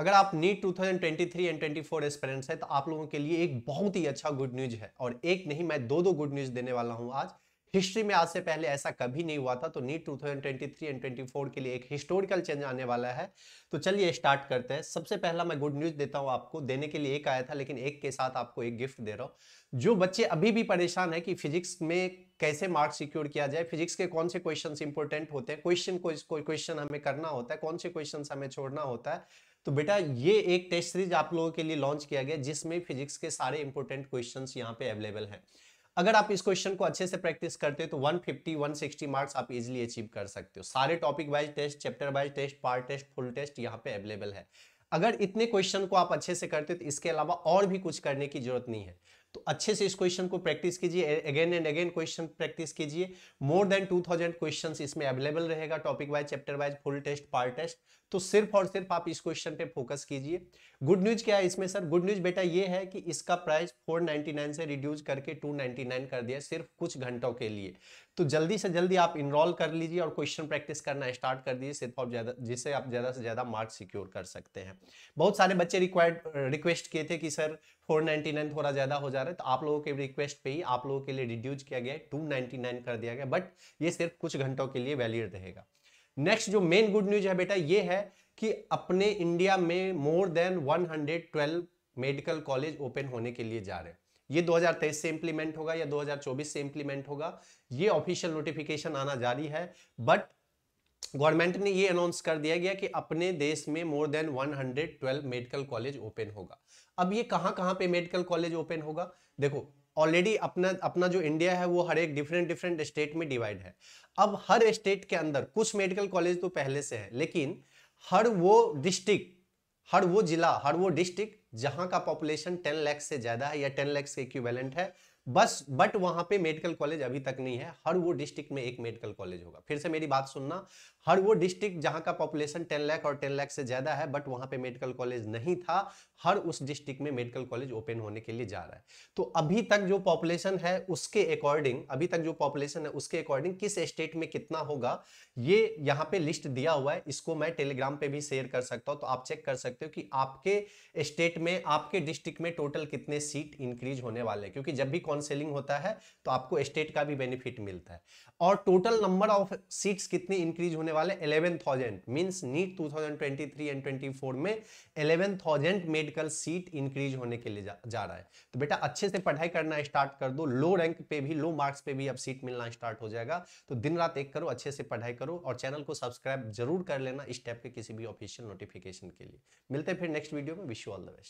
अगर आप NEET 2023 and four aspirants हैं तो आप लोगों के लिए एक बहुत ही अच्छा गुड न्यूज है और एक नहीं मैं दो दो गुड न्यूज देने वाला हूं आज हिस्ट्री में आज से पहले ऐसा कभी नहीं हुआ था तो नीट 2023 एंड 24 के लिए एक हिस्टोरिकल चेंज आने वाला है तो चलिए स्टार्ट करते हैं सबसे पहला मैं गुड न्यूज़ देता हूँ आपको देने के लिए एक आया था लेकिन एक के साथ आपको एक गिफ्ट दे रहा हूँ जो बच्चे अभी भी परेशान है कि फिजिक्स में कैसे मार्क्स सिक्योर किया जाए फिजिक्स के कौन से क्वेश्चन इंपॉर्टेंट होते हैं क्वेश्चन को क्वेश्चन हमें करना होता है कौन से क्वेश्चन हमें छोड़ना होता है तो बेटा ये एक टेस्ट सीरीज आप लोगों के लिए लॉन्च किया गया जिसमें फिजिक्स के सारे इंपोर्टेंट क्वेश्चन यहाँ पे अवेलेबल है अगर आप इस क्वेश्चन को अच्छे से प्रैक्टिस करते तो 150, 160 मार्क्स आप इजीली अचीव कर सकते हो सारे topic wise test chapter wise test part test full test यहाँ पे अवेलेबल है अगर इतने क्वेश्चन को आप अच्छे से करते तो इसके अलावा और भी कुछ करने की जरूरत नहीं है तो अच्छे से इस क्वेश्चन को प्रैक्टिस कीजिए again and again question practice कीजिए मोर देन 2000 क्वेश्चन इसमें अवेलेबल रहेगा topic wise chapter wise full test part test तो सिर्फ और सिर्फ आप इस क्वेश्चन पे फोकस कीजिए गुड न्यूज क्या है इसमें सर गुड न्यूज बेटा ये है कि इसका प्राइस 499 से रिड्यूस करके 299 कर दिया सिर्फ कुछ घंटों के लिए तो जल्दी से जल्दी आप इनरोल कर लीजिए और क्वेश्चन प्रैक्टिस करना स्टार्ट कर दीजिए सिर्फ आप ज़्यादा जिससे आप ज़्यादा से ज़्यादा मार्क्स सिक्योर कर सकते हैं बहुत सारे बच्चे रिक्वायर्ड रिक्वेस्ट किए थे कि सर 499 थोड़ा ज़्यादा हो जा रहा है तो आप लोगों के रिक्वेस्ट पे ही आप लोगों के लिए रिड्यूज किया गया टू 299 कर दिया गया बट ये सिर्फ कुछ घंटों के लिए वैलिड रहेगा नेक्स्ट जो मेन गुड न्यूज है बेटा ये है कि अपने इंडिया में more than one medical college open होने के लिए जा रहे हैं ये 2023 से इंप्लीमेंट होगा या 2024 से इंप्लीमेंट होगा ये ऑफिशियल नोटिफिकेशन आना जारी है बट गवर्नमेंट ने ये अनाउंस कर दिया गया कि अपने देश में more than 112 medical college open होगा अब ये कहाँ कहाँ पे मेडिकल कॉलेज ओपन होगा देखो ऑलरेडी अपना अपना जो इंडिया है वो हर एक डिफरेंट डिफरेंट स्टेट में डिवाइड है अब हर स्टेट के अंदर कुछ मेडिकल कॉलेज तो पहले से है लेकिन हर वो डिस्ट्रिक्ट हर वो जिला हर वो डिस्ट्रिक्ट जहां का पॉपुलेशन 10 लाख से ज्यादा है या 10 लाख से इक्विवेलेंट है बस बट वहां पे मेडिकल कॉलेज अभी तक नहीं है हर वो डिस्ट्रिक्ट में एक मेडिकल कॉलेज होगा फिर से मेरी बात सुनना हर वो डिस्ट्रिक्ट जहां का पॉपुलेशन 10 लाख और 10 लाख से ज्यादा है बट वहां पे मेडिकल कॉलेज नहीं था हर उस डिस्ट्रिक्ट में मेडिकल कॉलेज ओपन होने के लिए जा रहा है तो अभी तक जो पॉपुलेशन है उसके अकॉर्डिंग अभी तक जो पॉपुलेशन है उसके अकॉर्डिंग किस स्टेट में कितना होगा ये यहाँ पे लिस्ट दिया हुआ है इसको मैं टेलीग्राम पे भी शेयर कर सकता हूँ तो आप चेक कर सकते हो कि आपके स्टेट में आपके डिस्ट्रिक्ट में टोटल कितने सीट इंक्रीज होने वाले हैं क्योंकि जब भी काउंसिलिंग होता है तो आपको स्टेट का भी बेनिफिट मिलता है और टोटल नंबर ऑफ सीट्स कितने इंक्रीज होने वाले eleven thousand means NEET two thousand twenty three and twenty four में eleven thousand medical seat increase होने के लिए जा, जा रहा है तो बेटा अच्छे से पढ़ाई करना स्टार्ट कर दो लो रैंक पे भी लो मार्क्स पे भी अब सीट मिलना स्टार्ट हो जाएगा तो दिन रात एक करो अच्छे से पढ़ाई करो और चैनल को सब्सक्राइब जरूर कर लेना इस टाइप के किसी भी ऑफिशियल नोटिफिकेशन के लिए मिलते हैं फिर नेक्स्ट वीडियो में wish you all the best